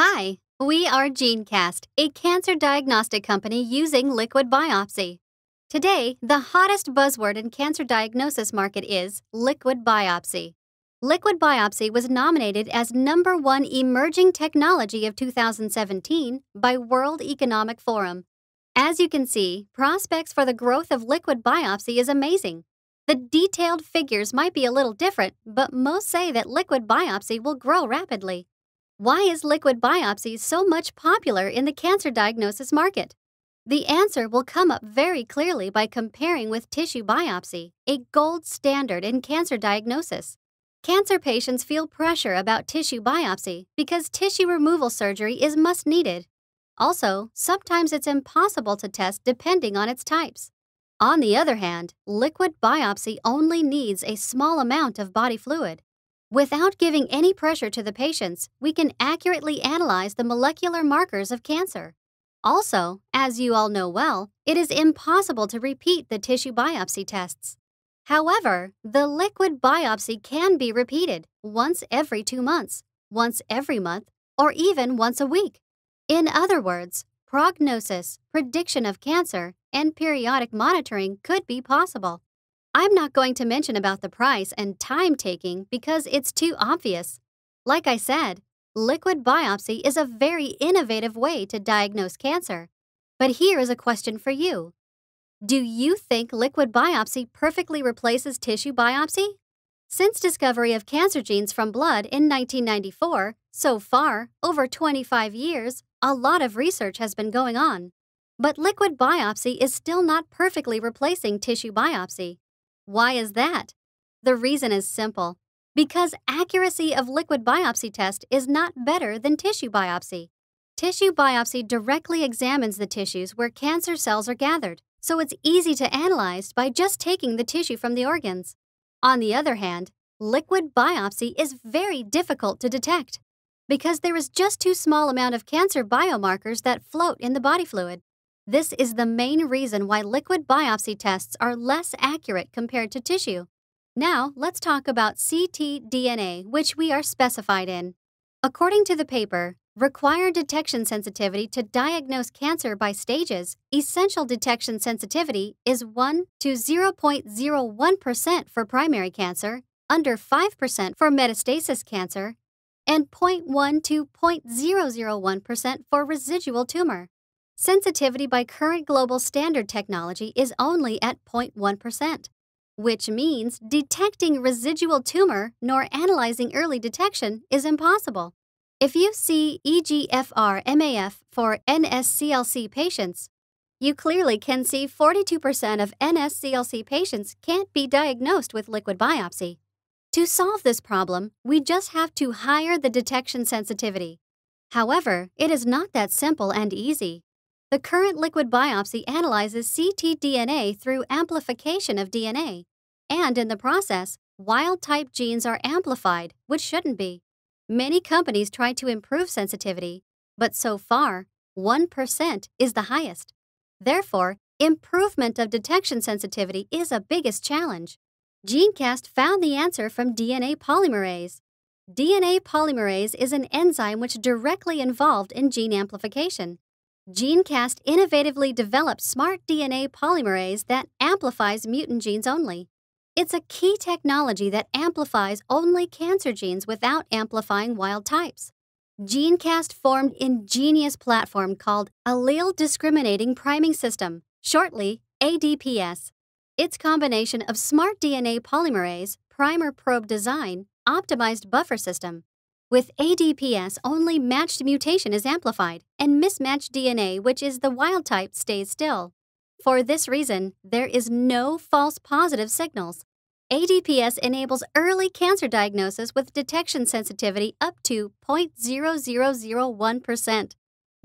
Hi, we are GeneCast, a cancer diagnostic company using liquid biopsy. Today, the hottest buzzword in cancer diagnosis market is liquid biopsy. Liquid biopsy was nominated as number one emerging technology of 2017 by World Economic Forum. As you can see, prospects for the growth of liquid biopsy is amazing. The detailed figures might be a little different, but most say that liquid biopsy will grow rapidly. Why is liquid biopsy so much popular in the cancer diagnosis market? The answer will come up very clearly by comparing with tissue biopsy, a gold standard in cancer diagnosis. Cancer patients feel pressure about tissue biopsy because tissue removal surgery is must needed. Also, sometimes it's impossible to test depending on its types. On the other hand, liquid biopsy only needs a small amount of body fluid, Without giving any pressure to the patients, we can accurately analyze the molecular markers of cancer. Also, as you all know well, it is impossible to repeat the tissue biopsy tests. However, the liquid biopsy can be repeated once every two months, once every month, or even once a week. In other words, prognosis, prediction of cancer, and periodic monitoring could be possible. I'm not going to mention about the price and time taking because it's too obvious. Like I said, liquid biopsy is a very innovative way to diagnose cancer. But here is a question for you Do you think liquid biopsy perfectly replaces tissue biopsy? Since discovery of cancer genes from blood in 1994, so far, over 25 years, a lot of research has been going on. But liquid biopsy is still not perfectly replacing tissue biopsy. Why is that? The reason is simple. Because accuracy of liquid biopsy test is not better than tissue biopsy. Tissue biopsy directly examines the tissues where cancer cells are gathered, so it's easy to analyze by just taking the tissue from the organs. On the other hand, liquid biopsy is very difficult to detect because there is just too small amount of cancer biomarkers that float in the body fluid. This is the main reason why liquid biopsy tests are less accurate compared to tissue. Now, let's talk about ctDNA, which we are specified in. According to the paper, Required detection sensitivity to diagnose cancer by stages, essential detection sensitivity is 1 to 0.01% for primary cancer, under 5% for metastasis cancer, and 0.1 to 0.001% for residual tumor sensitivity by current global standard technology is only at 0.1%, which means detecting residual tumor nor analyzing early detection is impossible. If you see EGFR MAF for NSCLC patients, you clearly can see 42% of NSCLC patients can't be diagnosed with liquid biopsy. To solve this problem, we just have to higher the detection sensitivity. However, it is not that simple and easy. The current liquid biopsy analyzes ctDNA through amplification of DNA, and in the process, wild type genes are amplified, which shouldn't be. Many companies try to improve sensitivity, but so far, 1% is the highest. Therefore, improvement of detection sensitivity is a biggest challenge. GeneCast found the answer from DNA polymerase. DNA polymerase is an enzyme which directly involved in gene amplification. GeneCast innovatively developed smart DNA polymerase that amplifies mutant genes only. It's a key technology that amplifies only cancer genes without amplifying wild types. GeneCast formed ingenious platform called Allele Discriminating Priming System, shortly ADPS. Its combination of smart DNA polymerase, primer probe design, optimized buffer system, with ADPS, only matched mutation is amplified, and mismatched DNA, which is the wild type, stays still. For this reason, there is no false positive signals. ADPS enables early cancer diagnosis with detection sensitivity up to 0.0001%.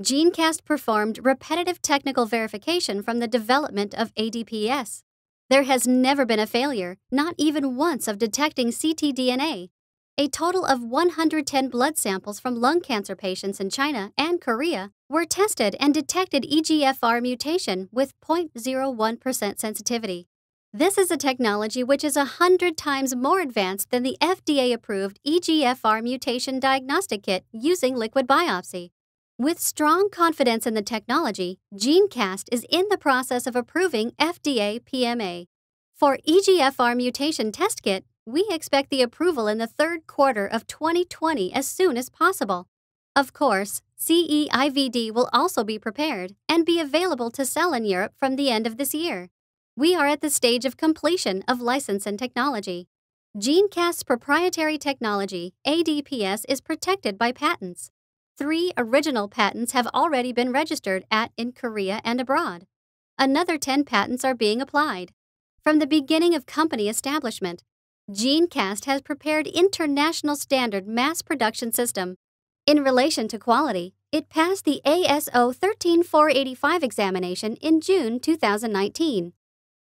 GeneCast performed repetitive technical verification from the development of ADPS. There has never been a failure, not even once, of detecting ctDNA, a total of 110 blood samples from lung cancer patients in China and Korea were tested and detected EGFR mutation with 0.01% sensitivity. This is a technology which is 100 times more advanced than the FDA approved EGFR mutation diagnostic kit using liquid biopsy. With strong confidence in the technology, GeneCast is in the process of approving FDA PMA. For EGFR mutation test kit, we expect the approval in the third quarter of 2020 as soon as possible. Of course, CEIVD will also be prepared and be available to sell in Europe from the end of this year. We are at the stage of completion of license and technology. GeneCast's proprietary technology, ADPS, is protected by patents. Three original patents have already been registered at in Korea and abroad. Another 10 patents are being applied. From the beginning of company establishment, GeneCast has prepared international standard mass production system. In relation to quality, it passed the ASO 13485 examination in June 2019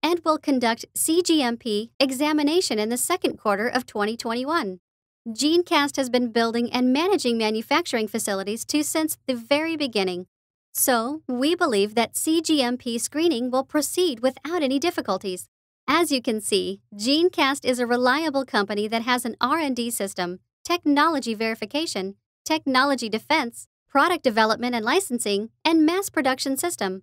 and will conduct CGMP examination in the second quarter of 2021. GeneCast has been building and managing manufacturing facilities to since the very beginning. So, we believe that CGMP screening will proceed without any difficulties. As you can see, GeneCast is a reliable company that has an R&D system, technology verification, technology defense, product development and licensing, and mass production system.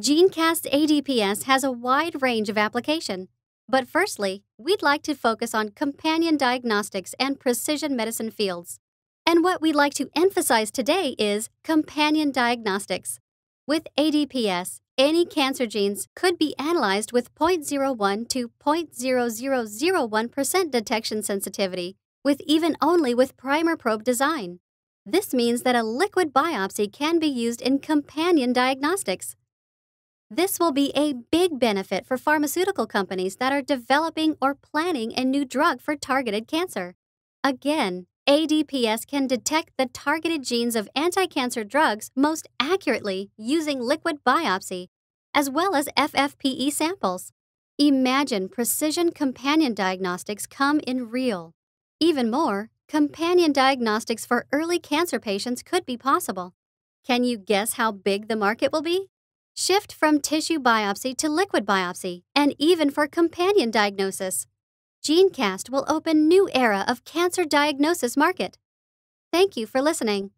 GeneCast ADPS has a wide range of application. But firstly, we'd like to focus on companion diagnostics and precision medicine fields. And what we'd like to emphasize today is companion diagnostics. With ADPS, any cancer genes could be analyzed with 0.01 to 0.0001% detection sensitivity, with even only with primer probe design. This means that a liquid biopsy can be used in companion diagnostics. This will be a big benefit for pharmaceutical companies that are developing or planning a new drug for targeted cancer. Again, ADPS can detect the targeted genes of anti-cancer drugs most accurately using liquid biopsy, as well as FFPE samples. Imagine precision companion diagnostics come in real. Even more, companion diagnostics for early cancer patients could be possible. Can you guess how big the market will be? Shift from tissue biopsy to liquid biopsy, and even for companion diagnosis. GeneCast will open new era of cancer diagnosis market. Thank you for listening.